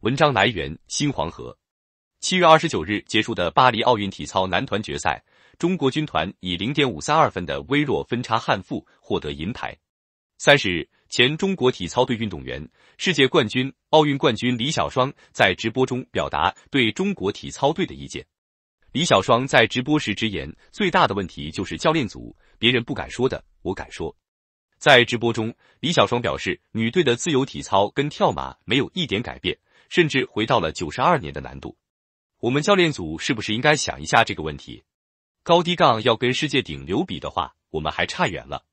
文章来源：新黄河。七月二十九日结束的巴黎奥运体操男团决赛，中国军团以零点五三二分的微弱分差憾负，获得银牌。三十日，前中国体操队运动员、世界冠军、奥运冠军李小双在直播中表达对中国体操队的意见。李小双在直播时直言，最大的问题就是教练组，别人不敢说的我敢说。在直播中，李小双表示，女队的自由体操跟跳马没有一点改变。甚至回到了九十二年的难度，我们教练组是不是应该想一下这个问题？高低杠要跟世界顶流比的话，我们还差远了。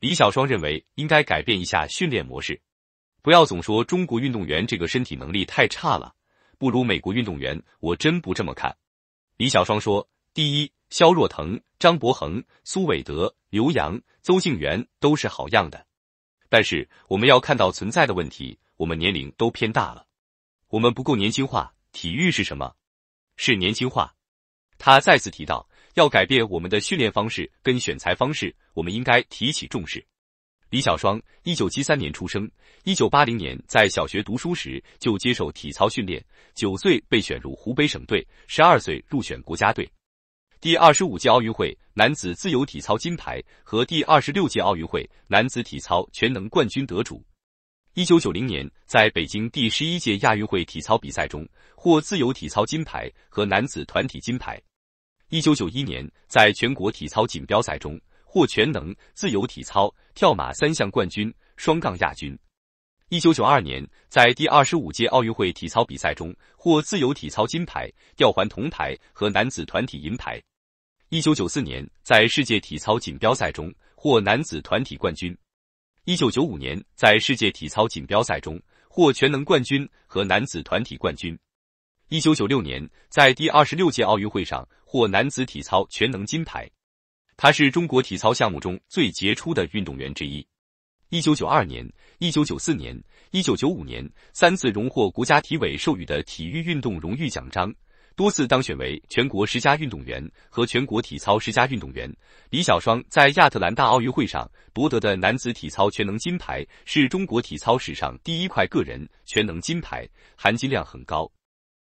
李小双认为应该改变一下训练模式，不要总说中国运动员这个身体能力太差了，不如美国运动员。我真不这么看。李小双说：第一，肖若腾、张博恒、苏伟德、刘洋、邹敬园都是好样的，但是我们要看到存在的问题，我们年龄都偏大了。我们不够年轻化，体育是什么？是年轻化。他再次提到要改变我们的训练方式跟选材方式，我们应该提起重视。李小双，一九七三年出生，一九八零年在小学读书时就接受体操训练，九岁被选入湖北省队，十二岁入选国家队。第二十五届奥运会男子自由体操金牌和第二十六届奥运会男子体操全能冠军得主。一九九零年，在北京第十一届亚运会体操比赛中获自由体操金牌和男子团体金牌。一九九一年，在全国体操锦标赛中获全能、自由体操、跳马三项冠军，双杠亚军。一九九二年，在第二十五届奥运会体操比赛中获自由体操金牌、吊环铜牌和男子团体银牌。一九九四年，在世界体操锦标赛中获男子团体冠军。一九九五年，在世界体操锦标赛中获全能冠军和男子团体冠军。一九九六年，在第二十六届奥运会上获男子体操全能金牌。他是中国体操项目中最杰出的运动员之一。一九九二年、一九九四年、一九九五年三次荣获国家体委授予的体育运动荣誉奖章。多次当选为全国十佳运动员和全国体操十佳运动员，李小双在亚特兰大奥运会上夺得的男子体操全能金牌是中国体操史上第一块个人全能金牌，含金量很高。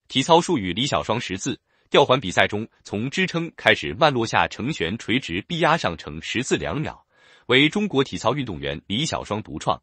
体操术语“李小双十字”吊环比赛中，从支撑开始慢落下成悬垂直臂压上成十字两秒，为中国体操运动员李小双独创。